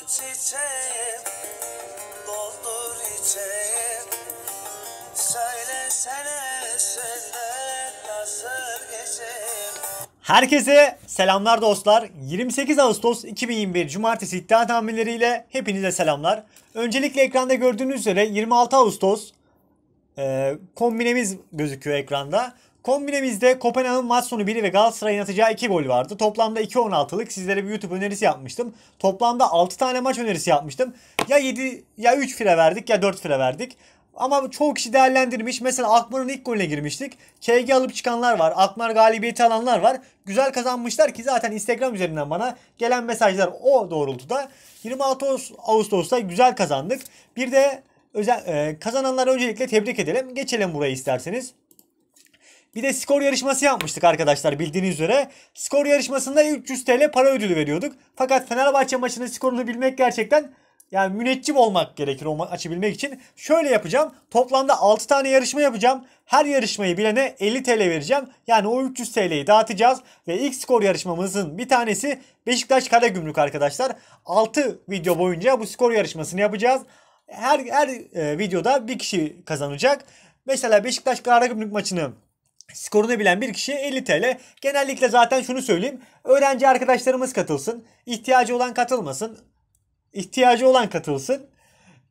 çiçeğim Doldur içeğim Söylesene senden nasıl geçeyim Herkese selamlar dostlar. 28 Ağustos 2021 Cumartesi iddia tahminleriyle hepinize selamlar. Öncelikle ekranda gördüğünüz üzere 26 Ağustos e, kombinemiz gözüküyor ekranda. Kombinemizde Kopenhag'ın maç sonu biri ve Galatasaray'ın atacağı 2 gol vardı. Toplamda 2.16'lık sizlere bir YouTube önerisi yapmıştım. Toplamda 6 tane maç önerisi yapmıştım. Ya 7 ya 3 fire verdik ya 4 fire verdik. Ama çoğu kişi değerlendirmiş. Mesela Akmar'ın ilk golüne girmiştik. KG alıp çıkanlar var. Akmar galibiyeti alanlar var. Güzel kazanmışlar ki zaten Instagram üzerinden bana gelen mesajlar o doğrultuda. 26 Ağustos'ta güzel kazandık. Bir de özel, e, kazananları öncelikle tebrik edelim. Geçelim buraya isterseniz. Bir de skor yarışması yapmıştık arkadaşlar bildiğiniz üzere. Skor yarışmasında 300 TL para ödülü veriyorduk. Fakat Fenerbahçe maçının skorunu bilmek gerçekten yani müneccim olmak gerekir o maçı bilmek için. Şöyle yapacağım. Toplamda 6 tane yarışma yapacağım. Her yarışmayı bilene 50 TL vereceğim. Yani o 300 TL'yi dağıtacağız. Ve ilk skor yarışmamızın bir tanesi Beşiktaş Karagümrük arkadaşlar. 6 video boyunca bu skor yarışmasını yapacağız. Her, her e, videoda bir kişi kazanacak. Mesela Beşiktaş Karagümrük maçını skorunu bilen bir kişi 50 TL. Genellikle zaten şunu söyleyeyim. Öğrenci arkadaşlarımız katılsın. İhtiyacı olan katılmasın. İhtiyacı olan katılsın.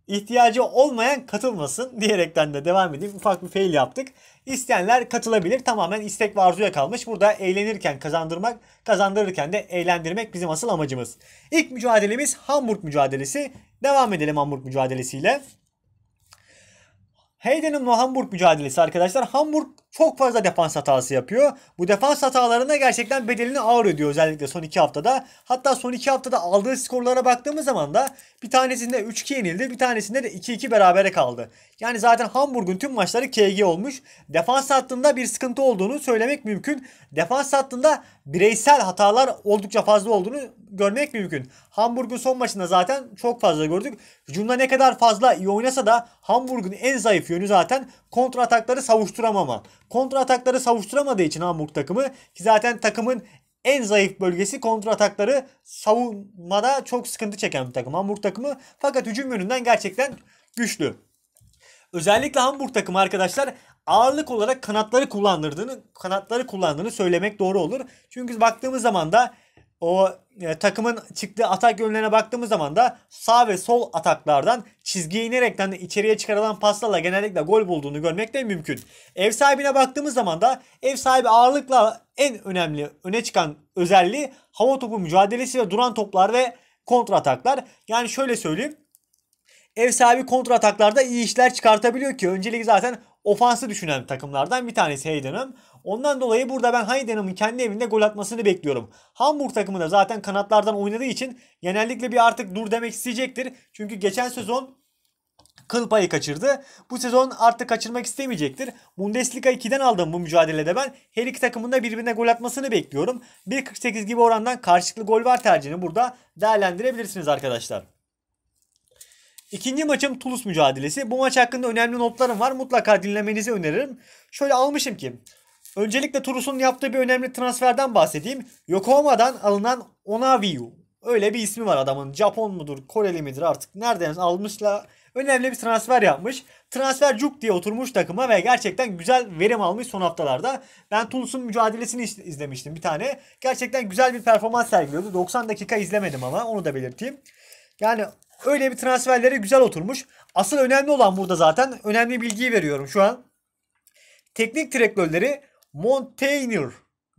İhtiyacı olmayan katılmasın diyerekten de devam edeyim. Ufak bir fail yaptık. İsteyenler katılabilir. Tamamen istek ve arzuya kalmış. Burada eğlenirken kazandırmak, kazandırırken de eğlendirmek bizim asıl amacımız. İlk mücadelemiz Hamburg mücadelesi. Devam edelim Hamburg mücadelesiyle. Heiden'in Hamburg mücadelesi arkadaşlar. Hamburg çok fazla defans hatası yapıyor. Bu defans hatalarına gerçekten bedelini ağır ödüyor özellikle son 2 haftada. Hatta son 2 haftada aldığı skorlara baktığımız zaman da bir tanesinde 3-2 yenildi bir tanesinde de 2-2 berabere kaldı. Yani zaten Hamburg'un tüm maçları KG olmuş. Defans hattında bir sıkıntı olduğunu söylemek mümkün. Defans hattında bireysel hatalar oldukça fazla olduğunu görmek mümkün. Hamburg'un son maçında zaten çok fazla gördük. Hücumda ne kadar fazla iyi oynasa da Hamburg'un en zayıf yönü zaten kontra atakları savuşturamama kontra atakları savuşturamadığı için Hamburg takımı ki zaten takımın en zayıf bölgesi kontra atakları savunmada çok sıkıntı çeken bir takım Hamburg takımı fakat hücum yönünden gerçekten güçlü. Özellikle Hamburg takımı arkadaşlar ağırlık olarak kanatları kullandırdığını kanatları kullandığını söylemek doğru olur. Çünkü baktığımız zaman da o e, takımın çıktığı atak yönlerine baktığımız zaman da sağ ve sol ataklardan çizgiye inerekten de içeriye çıkarılan paslarla genellikle gol bulduğunu görmek de mümkün. Ev sahibine baktığımız zaman da ev sahibi ağırlıkla en önemli öne çıkan özelliği hava topu mücadelesi ve duran toplar ve kontra ataklar. Yani şöyle söyleyeyim. Ev sahibi kontra ataklarda iyi işler çıkartabiliyor ki öncelik zaten ofansı düşünen takımlardan bir tanesi Heidenheim. Ondan dolayı burada ben Heidenheim'in kendi evinde gol atmasını bekliyorum. Hamburg takımı da zaten kanatlardan oynadığı için genellikle bir artık dur demek isteyecektir. Çünkü geçen sezon kıl payı kaçırdı. Bu sezon artık kaçırmak istemeyecektir. Bundesliga 2'den aldığım bu mücadelede ben her iki takımın da birbirine gol atmasını bekliyorum. 1.48 gibi orandan karşılıklı gol var tercihini burada değerlendirebilirsiniz arkadaşlar. İkinci maçım Tulus mücadelesi. Bu maç hakkında önemli notlarım var. Mutlaka dinlemenizi öneririm. Şöyle almışım ki. Öncelikle Tulus'un yaptığı bir önemli transferden bahsedeyim. Yokohama'dan alınan Onaviyu. Öyle bir ismi var adamın. Japon mudur, Koreli midir artık nereden almışla önemli bir transfer yapmış. Transfer cuk diye oturmuş takıma ve gerçekten güzel verim almış son haftalarda. Ben Tulus'un mücadelesini izlemiştim bir tane. Gerçekten güzel bir performans sergiliyordu. 90 dakika izlemedim ama onu da belirteyim. Yani Öyle bir transferleri güzel oturmuş. Asıl önemli olan burada zaten önemli bilgiyi veriyorum şu an. Teknik direktörleri Montaigne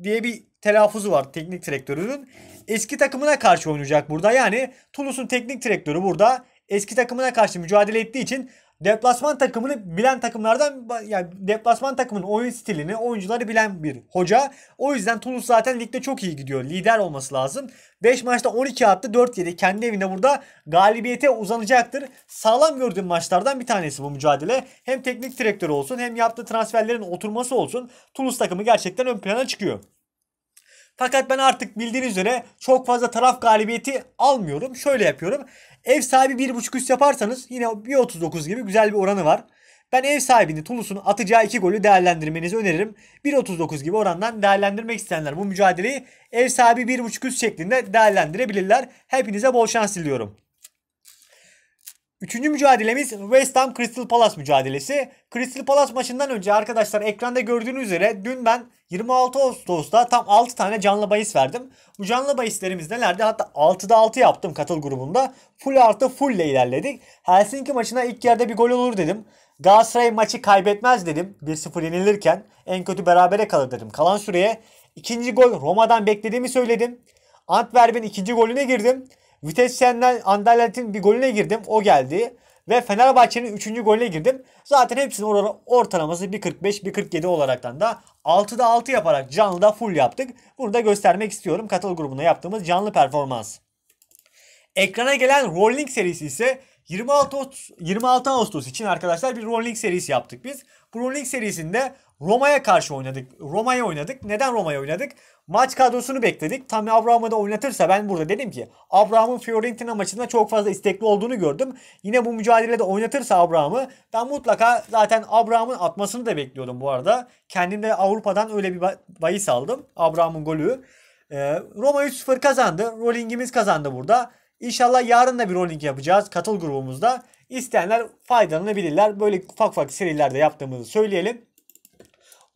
diye bir telaffuzu var teknik direktörünün. Eski takımına karşı oynayacak burada. Yani Toulouse'un teknik direktörü burada eski takımına karşı mücadele ettiği için deplasman takımını bilen takımlardan yani deplasman takımın oyun stilini, oyuncuları bilen bir hoca. O yüzden Toulouse zaten ligde çok iyi gidiyor. Lider olması lazım. 5 maçta 12 attı, 4 yedi. Kendi evinde burada galibiyete uzanacaktır. Sağlam gördüğüm maçlardan bir tanesi bu mücadele. Hem teknik direktörü olsun hem yaptığı transferlerin oturması olsun. Toulouse takımı gerçekten ön plana çıkıyor. Fakat ben artık bildiğiniz üzere çok fazla taraf galibiyeti almıyorum. Şöyle yapıyorum. Ev sahibi 1.5 üst yaparsanız yine 1.39 gibi güzel bir oranı var. Ben ev sahibini Tulus'un atacağı 2 golü değerlendirmenizi öneririm. 1.39 gibi orandan değerlendirmek isteyenler bu mücadeleyi ev sahibi 1.5 üst şeklinde değerlendirebilirler. Hepinize bol şans diliyorum. Üçüncü mücadelemiz West Ham Crystal Palace mücadelesi. Crystal Palace maçından önce arkadaşlar ekranda gördüğünüz üzere dün ben 26 Ağustos'ta tam 6 tane canlı bahis verdim. Bu canlı bahislerimiz nelerdi? Hatta 6'da 6 yaptım katıl grubunda. Full artı full ile ilerledik. Helsinki maçına ilk yerde bir gol olur dedim. Galatasaray maçı kaybetmez dedim 1-0 yenilirken. En kötü berabere kalır dedim kalan süreye. ikinci gol Roma'dan beklediğimi söyledim. Antwerp'in ikinci golüne girdim. Vites Yen'den Anderlet'in bir golüne girdim. O geldi. Ve Fenerbahçe'nin 3. golüne girdim. Zaten hepsinin or ortalaması 1.45-1.47 olaraktan da 6'da 6 yaparak canlıda full yaptık. Bunu da göstermek istiyorum. Katıl grubunda yaptığımız canlı performans. Ekrana gelen Rolling serisi ise 26 Ağustos, 26 Ağustos için arkadaşlar bir Rolling serisi yaptık biz. Bu Rolling serisinde Roma'ya karşı oynadık. Roma'ya oynadık. Neden Roma'ya oynadık? Maç kadrosunu bekledik. Tam Abraham'ı da oynatırsa ben burada dedim ki Abraham'ın Fiorentina maçında çok fazla istekli olduğunu gördüm. Yine bu mücadelede oynatırsa Abraham'ı ben mutlaka zaten Abraham'ın atmasını da bekliyordum bu arada. Kendimde Avrupa'dan öyle bir bahis aldım. Abraham'ın golü. Ee, Roma 3-0 kazandı. Rolling'imiz kazandı burada. İnşallah yarın da bir rolling yapacağız katıl grubumuzda. İsteyenler faydalanabilirler. Böyle ufak ufak serilerde yaptığımızı söyleyelim.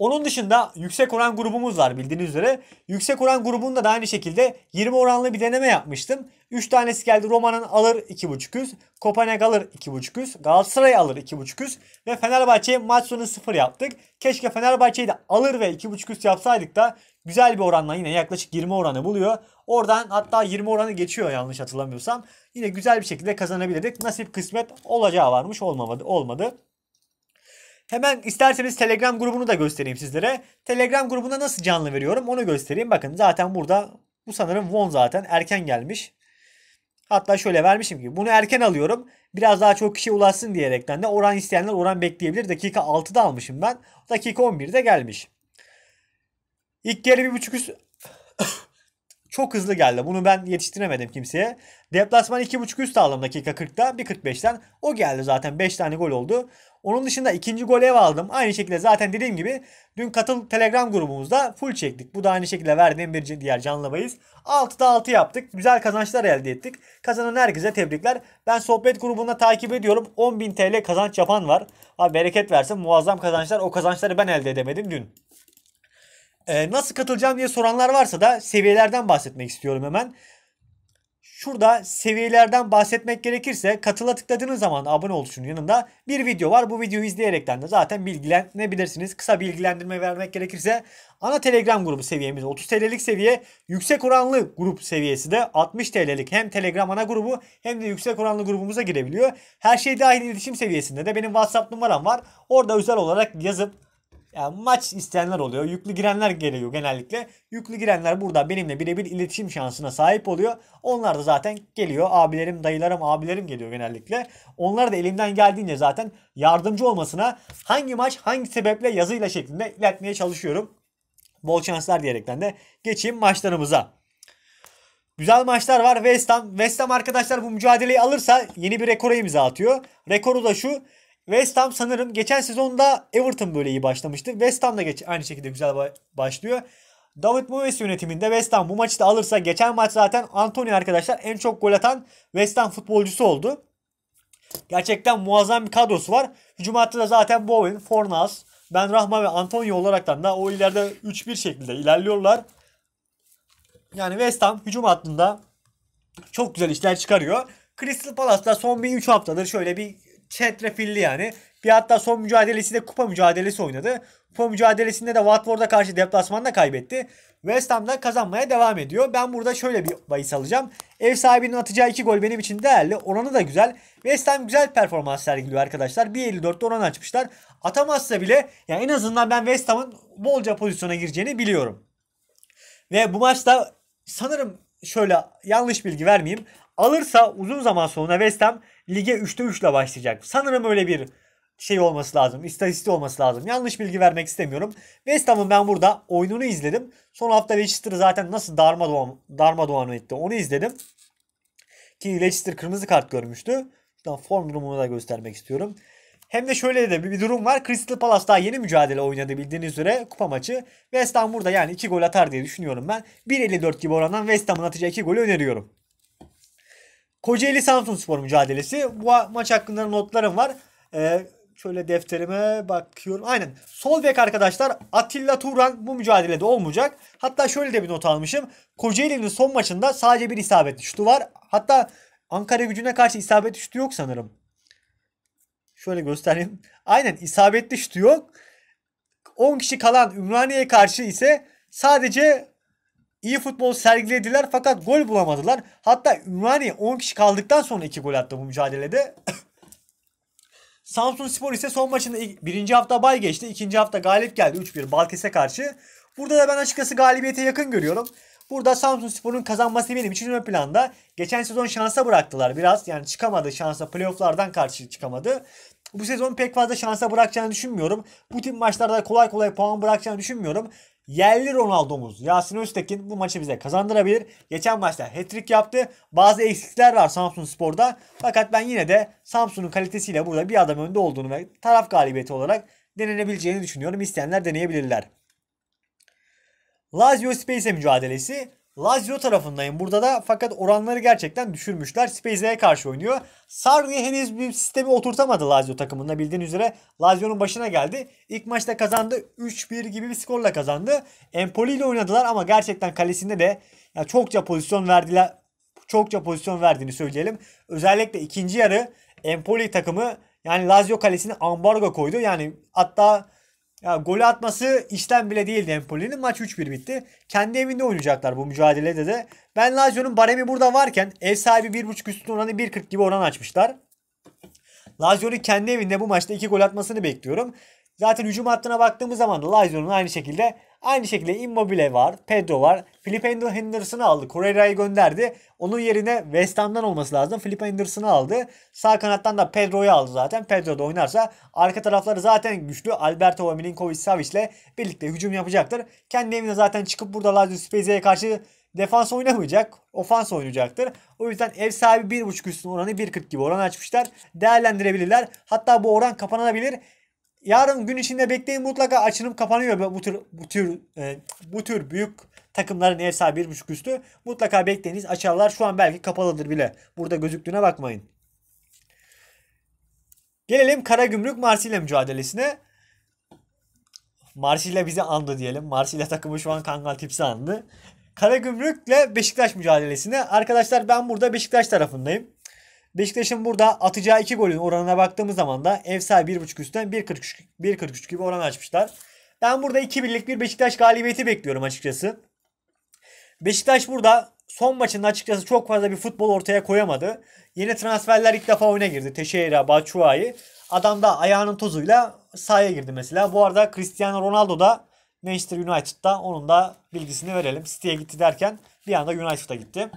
Onun dışında yüksek oran grubumuz var bildiğiniz üzere. Yüksek oran grubunda da aynı şekilde 20 oranlı bir deneme yapmıştım. 3 tanesi geldi Roma'nın alır 2.5 yüz, Kopenhag alır 2.5 yüz, Galatasaray alır 2.5 yüz Ve Fenerbahçe'ye maç sonu 0 yaptık. Keşke Fenerbahçe'yi de alır ve 2.5 yüz yapsaydık da güzel bir oranla yine yaklaşık 20 oranı buluyor. Oradan hatta 20 oranı geçiyor yanlış hatırlamıyorsam. Yine güzel bir şekilde kazanabilirdik. Nasip kısmet olacağı varmış olmadı. olmadı. Hemen isterseniz Telegram grubunu da göstereyim sizlere. Telegram grubunda nasıl canlı veriyorum onu göstereyim. Bakın zaten burada bu sanırım won zaten erken gelmiş. Hatta şöyle vermişim ki bunu erken alıyorum. Biraz daha çok kişi ulaşsın diyerekten de oran isteyenler oran bekleyebilir. Dakika 6'da almışım ben. Dakika 11'de gelmiş. İlk yarı 1.5 üst çok hızlı geldi. Bunu ben yetiştiremedim kimseye. Deplasman 2.5 üst aldım dakika 40'ta. 1.45'ten o geldi zaten. 5 tane gol oldu. Onun dışında ikinci gol ev aldım. Aynı şekilde zaten dediğim gibi dün katıl Telegram grubumuzda full çektik. Bu da aynı şekilde verdiğim bir diğer canlı bahis. 6'da 6 yaptık. Güzel kazançlar elde ettik. Kazanan herkese tebrikler. Ben sohbet grubunda takip ediyorum. 10.000 TL kazanç yapan var. Abi bereket versin. Muazzam kazançlar. O kazançları ben elde edemedim dün. Ee, nasıl katılacağım diye soranlar varsa da seviyelerden bahsetmek istiyorum hemen. Şurada seviyelerden bahsetmek gerekirse katıla tıkladığınız zaman abone ol yanında bir video var. Bu videoyu izleyerekten de zaten bilgilenebilirsiniz. Kısa bilgilendirme vermek gerekirse ana Telegram grubu seviyemiz 30 TL'lik seviye. Yüksek oranlı grup seviyesi de 60 TL'lik hem Telegram ana grubu hem de yüksek oranlı grubumuza girebiliyor. Her şey dahil iletişim seviyesinde de benim WhatsApp numaram var. Orada özel olarak yazıp yani maç isteyenler oluyor. Yüklü girenler geliyor genellikle. Yüklü girenler burada benimle birebir iletişim şansına sahip oluyor. Onlar da zaten geliyor. Abilerim, dayılarım, abilerim geliyor genellikle. Onlar da elimden geldiğince zaten yardımcı olmasına hangi maç hangi sebeple yazıyla şeklinde iletmeye çalışıyorum. Bol şanslar diyerekten de geçeyim maçlarımıza. Güzel maçlar var West Ham. West Ham arkadaşlar bu mücadeleyi alırsa yeni bir rekora imza atıyor. Rekoru da şu. West Ham sanırım geçen sezonda Everton böyle iyi başlamıştı. West Ham da geç, aynı şekilde güzel başlıyor. David Moyes yönetiminde West Ham bu maçı da alırsa geçen maç zaten Antonio arkadaşlar en çok gol atan West Ham futbolcusu oldu. Gerçekten muazzam bir kadrosu var. Hücum hattı da zaten Bowen, Fornas, Ben Rahma ve Antonio olaraktan da o ileride 3-1 şekilde ilerliyorlar. Yani West Ham hücum hattında çok güzel işler çıkarıyor. Crystal Palace'da son bir 3 haftadır şöyle bir çetrefilli yani. Bir hatta son mücadelesi de kupa mücadelesi oynadı. Kupa mücadelesinde de Watford'a karşı deplasmanda kaybetti. West Ham'dan kazanmaya devam ediyor. Ben burada şöyle bir bahis alacağım. Ev sahibinin atacağı iki gol benim için değerli. Oranı da güzel. West Ham güzel performans sergiliyor arkadaşlar. 1.54'te oran açmışlar. Atamazsa bile yani en azından ben West Ham'ın bolca pozisyona gireceğini biliyorum. Ve bu maçta sanırım şöyle yanlış bilgi vermeyeyim alırsa uzun zaman sonra West Ham lige 3'te 3 ile başlayacak. Sanırım öyle bir şey olması lazım. İstatistik olması lazım. Yanlış bilgi vermek istemiyorum. West Ham'ın ben burada oyununu izledim. Son hafta Leicester'ı zaten nasıl darma doğan, darma doğan etti onu izledim. Ki Leicester kırmızı kart görmüştü. Şuradan form durumunu da göstermek istiyorum. Hem de şöyle de bir, durum var. Crystal Palace daha yeni mücadele oynadı bildiğiniz üzere kupa maçı. West Ham burada yani 2 gol atar diye düşünüyorum ben. 1.54 gibi orandan West Ham'ın atacağı 2 golü öneriyorum. Kocaeli Samsun Spor mücadelesi. Bu maç hakkında notlarım var. Ee, şöyle defterime bakıyorum. Aynen. Sol bek arkadaşlar Atilla Turan bu mücadelede olmayacak. Hatta şöyle de bir not almışım. Kocaeli'nin son maçında sadece bir isabetli şutu var. Hatta Ankara gücüne karşı isabetli şutu yok sanırım. Şöyle göstereyim. Aynen isabetli şutu yok. 10 kişi kalan Ümraniye'ye karşı ise sadece İyi futbol sergilediler fakat gol bulamadılar. Hatta Ümraniye 10 kişi kaldıktan sonra 2 gol attı bu mücadelede. Samsun Spor ise son maçında birinci hafta bay geçti. ikinci hafta galip geldi 3-1 Balkes'e karşı. Burada da ben açıkçası galibiyete yakın görüyorum. Burada Samsun Spor'un kazanması benim için ön planda. Geçen sezon şansa bıraktılar biraz. Yani çıkamadı şansa. Playoff'lardan karşı çıkamadı. Bu sezon pek fazla şansa bırakacağını düşünmüyorum. Bu tip maçlarda kolay kolay puan bırakacağını düşünmüyorum yerli Ronaldo'muz Yasin Öztekin bu maçı bize kazandırabilir. Geçen maçta hat-trick yaptı. Bazı eksikler var Samsun Spor'da. Fakat ben yine de Samsun'un kalitesiyle burada bir adam önde olduğunu ve taraf galibiyeti olarak denenebileceğini düşünüyorum. İsteyenler deneyebilirler. Lazio Space mücadelesi Lazio tarafındayım burada da fakat oranları gerçekten düşürmüşler. Spezia'ya karşı oynuyor. Sarri henüz bir sistemi oturtamadı Lazio takımında bildiğin üzere. Lazio'nun başına geldi. İlk maçta kazandı. 3-1 gibi bir skorla kazandı. Empoli ile oynadılar ama gerçekten kalesinde de yani çokça pozisyon verdiler. Çokça pozisyon verdiğini söyleyelim. Özellikle ikinci yarı Empoli takımı yani Lazio kalesine ambargo koydu. Yani hatta ya golü atması işlem bile değildi Empoli'nin. Maç 3-1 bitti. Kendi evinde oynayacaklar bu mücadelede de. Ben Lazio'nun baremi burada varken ev sahibi 1.5 üstün oranı 1.40 gibi oran açmışlar. Lazio'nun kendi evinde bu maçta 2 gol atmasını bekliyorum. Zaten hücum hattına baktığımız zaman da Lazio'nun aynı şekilde Aynı şekilde Immobile var, Pedro var. Philip Henderson'ı aldı. Correa'yı gönderdi. Onun yerine West Ham'dan olması lazım. Philip Henderson'ı aldı. Sağ kanattan da Pedro'yu aldı zaten. Pedro da oynarsa arka tarafları zaten güçlü. Alberto ve Milinkovic Savic'le birlikte hücum yapacaktır. Kendi evine zaten çıkıp burada Lazio Spezia'ya karşı defans oynamayacak. Ofans oynayacaktır. O yüzden ev sahibi 1.5 üstün oranı 1.40 gibi oran açmışlar. Değerlendirebilirler. Hatta bu oran kapanabilir yarın gün içinde bekleyin mutlaka açılım kapanıyor bu tür bu tür e, bu tür büyük takımların ev sahibi bir buçuk üstü. Mutlaka bekleyiniz. Açarlar şu an belki kapalıdır bile. Burada gözüktüğüne bakmayın. Gelelim Karagümrük Marsilya mücadelesine. Marsilya bizi andı diyelim. Marsilya takımı şu an Kangal Tips'i andı. Karagümrük'le Beşiktaş mücadelesine. Arkadaşlar ben burada Beşiktaş tarafındayım. Beşiktaş'ın burada atacağı 2 golün oranına baktığımız zaman da ev sahibi 1.5 üstten 1.43 1.43 gibi oran açmışlar. Ben burada 2 birlik bir Beşiktaş galibiyeti bekliyorum açıkçası. Beşiktaş burada son maçında açıkçası çok fazla bir futbol ortaya koyamadı. Yeni transferler ilk defa oyuna girdi. Teixeira, Batshuayi. Adam da ayağının tozuyla sahaya girdi mesela. Bu arada Cristiano Ronaldo da Manchester United'da onun da bilgisini verelim. City'ye gitti derken bir anda United'a gitti.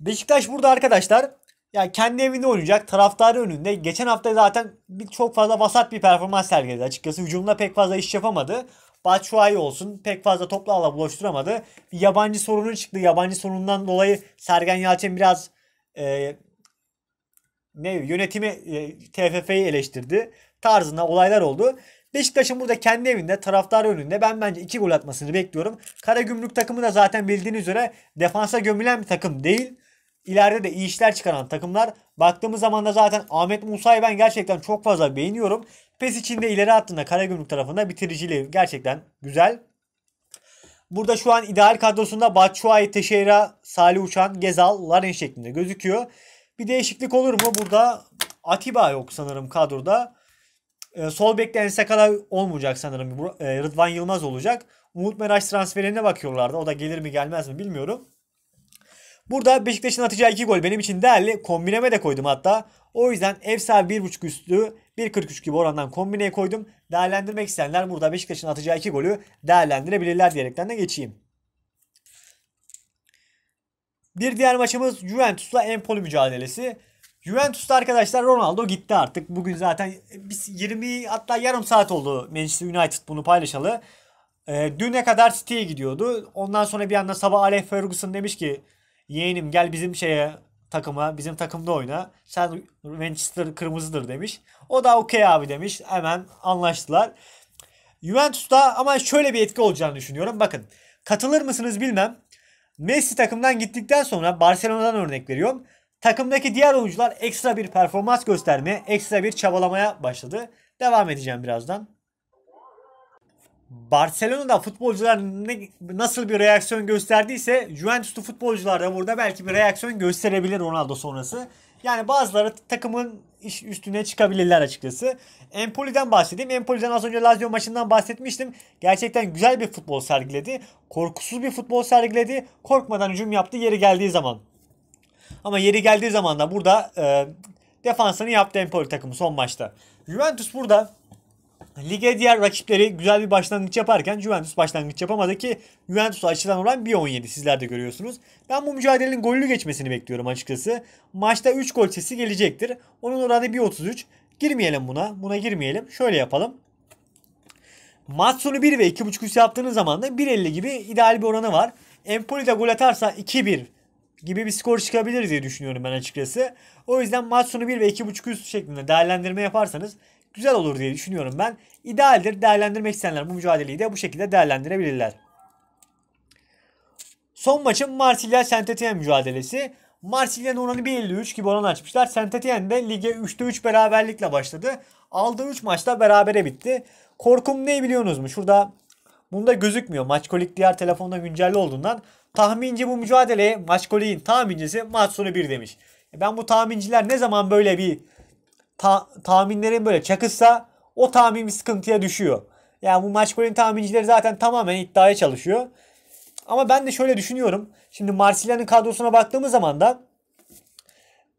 Beşiktaş burada arkadaşlar yani kendi evinde oynayacak. Taraftarı önünde. Geçen hafta zaten bir, çok fazla vasat bir performans sergiledi. Açıkçası hücumda pek fazla iş yapamadı. Batshuayi olsun pek fazla topla ala buluşturamadı. Bir yabancı sorunu çıktı. Yabancı sorunundan dolayı Sergen Yalçın biraz e, ne yönetimi e, TFF'yi eleştirdi. Tarzında olaylar oldu. Beşiktaş'ın burada kendi evinde taraftar önünde ben bence 2 gol atmasını bekliyorum. Karagümrük takımı da zaten bildiğiniz üzere defansa gömülen bir takım değil ileride de iyi işler çıkaran takımlar. Baktığımız zaman da zaten Ahmet Musa'yı ben gerçekten çok fazla beğeniyorum. PES içinde ileri hattında Karagümrük tarafında bitiriciliği gerçekten güzel. Burada şu an ideal kadrosunda Batshuayi, Teşeira, Salih Uçan, Gezal, Larin şeklinde gözüküyor. Bir değişiklik olur mu? Burada Atiba yok sanırım kadroda. Ee, sol bekte Ensekala olmayacak sanırım. E, Rıdvan Yılmaz olacak. Umut Meraş transferine bakıyorlardı. O da gelir mi gelmez mi bilmiyorum. Burada Beşiktaş'ın atacağı iki gol benim için değerli. Kombineme de koydum hatta. O yüzden ev sahibi 1.5 üstü 1.43 gibi orandan kombineye koydum. Değerlendirmek isteyenler burada Beşiktaş'ın atacağı iki golü değerlendirebilirler diyerekten de geçeyim. Bir diğer maçımız Juventus'la Empoli mücadelesi. Juventus'ta arkadaşlar Ronaldo gitti artık. Bugün zaten biz 20 hatta yarım saat oldu Manchester United bunu paylaşalı. E, düne kadar City'ye gidiyordu. Ondan sonra bir anda sabah Alef Ferguson demiş ki yeğenim gel bizim şeye takıma bizim takımda oyna. Sen Manchester kırmızıdır demiş. O da okey abi demiş. Hemen anlaştılar. Juventus'ta ama şöyle bir etki olacağını düşünüyorum. Bakın katılır mısınız bilmem. Messi takımdan gittikten sonra Barcelona'dan örnek veriyorum. Takımdaki diğer oyuncular ekstra bir performans gösterme ekstra bir çabalamaya başladı. Devam edeceğim birazdan. Barcelona'da futbolcular ne, nasıl bir reaksiyon gösterdiyse Juventus'lu futbolcular da burada belki bir reaksiyon gösterebilir Ronaldo sonrası. Yani bazıları takımın iş üstüne çıkabilirler açıkçası. Empoli'den bahsedeyim. Empoli'den az önce Lazio maçından bahsetmiştim. Gerçekten güzel bir futbol sergiledi. Korkusuz bir futbol sergiledi. Korkmadan hücum yaptı yeri geldiği zaman. Ama yeri geldiği zaman da burada e, defansını yaptı Empoli takımı son maçta. Juventus burada Lige diğer rakipleri güzel bir başlangıç yaparken Juventus başlangıç yapamadı ki Juventus'a açılan oran 1.17 sizler de görüyorsunuz. Ben bu mücadelenin gollü geçmesini bekliyorum açıkçası. Maçta 3 gol sesi gelecektir. Onun oranı 1.33. Girmeyelim buna. Buna girmeyelim. Şöyle yapalım. Maç sonu 1 ve 2.5 üstü yaptığınız zaman da 1.50 gibi ideal bir oranı var. Empoli de gol atarsa 2-1 gibi bir skor çıkabilir diye düşünüyorum ben açıkçası. O yüzden maç sonu 1 ve 2.5 üst şeklinde değerlendirme yaparsanız güzel olur diye düşünüyorum ben. İdealdir. Değerlendirmek isteyenler bu mücadeleyi de bu şekilde değerlendirebilirler. Son maçın Marsilya saint mücadelesi. Marsilya'nın oranı 1.53 gibi oran açmışlar. saint de lige 3'te 3 beraberlikle başladı. Aldığı 3 maçta berabere bitti. Korkum ne biliyorsunuz mu? Şurada bunda gözükmüyor. Maçkolik diğer telefonda güncelli olduğundan. Tahminci bu mücadeleye Maçkolik'in tahmincisi maç sonu 1 demiş. E ben bu tahminciler ne zaman böyle bir ta, tahminlerin böyle çakışsa o tahmin bir sıkıntıya düşüyor. Yani bu maç golün tahmincileri zaten tamamen iddiaya çalışıyor. Ama ben de şöyle düşünüyorum. Şimdi Marsilya'nın kadrosuna baktığımız zaman da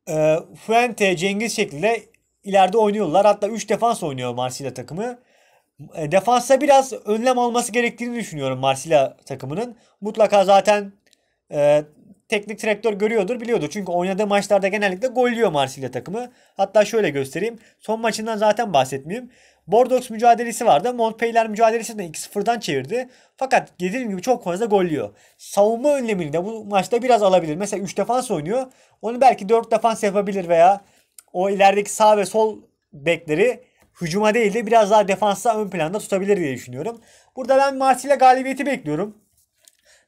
e, Fuente, Cengiz şeklinde ileride oynuyorlar. Hatta 3 defans oynuyor Marsilya takımı. E, defansa biraz önlem alması gerektiğini düşünüyorum Marsilya takımının. Mutlaka zaten e, teknik direktör görüyordur biliyordur. Çünkü oynadığı maçlarda genellikle gol yiyor Marsilya takımı. Hatta şöyle göstereyim. Son maçından zaten bahsetmeyeyim. Bordeaux mücadelesi vardı. Montpellier mücadelesini de 2-0'dan çevirdi. Fakat dediğim gibi çok fazla gol yiyor. Savunma önlemini de bu maçta biraz alabilir. Mesela 3 defans oynuyor. Onu belki 4 defans yapabilir veya o ilerideki sağ ve sol bekleri hücuma değil de biraz daha defansa ön planda tutabilir diye düşünüyorum. Burada ben Marsilya galibiyeti bekliyorum.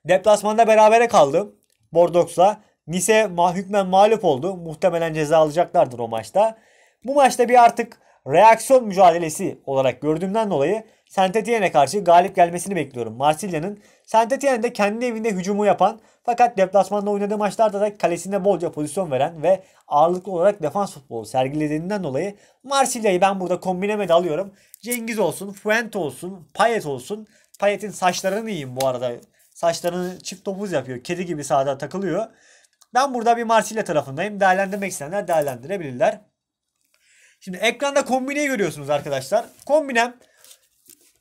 Deplasmanda berabere kaldım. Bordeaux'la Nice hükmen mağlup oldu. Muhtemelen ceza alacaklardır o maçta. Bu maçta bir artık reaksiyon mücadelesi olarak gördüğümden dolayı Saint-Étienne'e karşı galip gelmesini bekliyorum. Marsilya'nın Saint-Étienne'de kendi evinde hücumu yapan fakat deplasmanda oynadığı maçlarda da kalesinde bolca pozisyon veren ve ağırlıklı olarak defans futbolu sergilediğinden dolayı Marsilya'yı ben burada kombineme de alıyorum. Cengiz olsun, Fuente olsun, Payet olsun. Payet'in saçlarını yiyeyim bu arada Saçlarını çift topuz yapıyor. Kedi gibi sağda takılıyor. Ben burada bir Marsilya tarafındayım. Değerlendirmek isteyenler değerlendirebilirler. Şimdi ekranda kombineyi görüyorsunuz arkadaşlar. Kombinem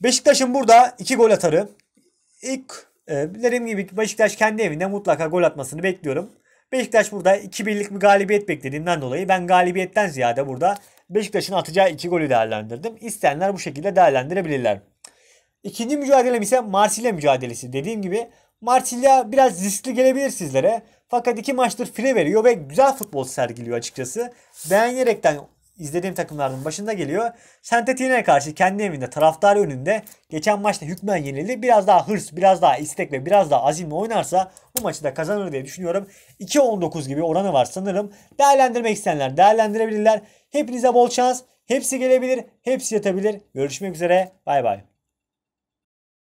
Beşiktaş'ın burada iki gol atarı. İlk e, dediğim gibi Beşiktaş kendi evinde mutlaka gol atmasını bekliyorum. Beşiktaş burada 2-1'lik bir galibiyet beklediğinden dolayı ben galibiyetten ziyade burada Beşiktaş'ın atacağı 2 golü değerlendirdim. İsteyenler bu şekilde değerlendirebilirler. İkinci mücadelem ise Marsilya mücadelesi. Dediğim gibi Marsilya biraz riskli gelebilir sizlere. Fakat iki maçtır fire veriyor ve güzel futbol sergiliyor açıkçası. Beğenerekten izlediğim takımların başında geliyor. Saint-Étienne'e karşı kendi evinde taraftar önünde geçen maçta hükmen yenildi. Biraz daha hırs, biraz daha istek ve biraz daha azimle oynarsa bu maçı da kazanır diye düşünüyorum. 2-19 gibi oranı var sanırım. Değerlendirmek isteyenler değerlendirebilirler. Hepinize bol şans. Hepsi gelebilir, hepsi yatabilir. Görüşmek üzere. Bay bay.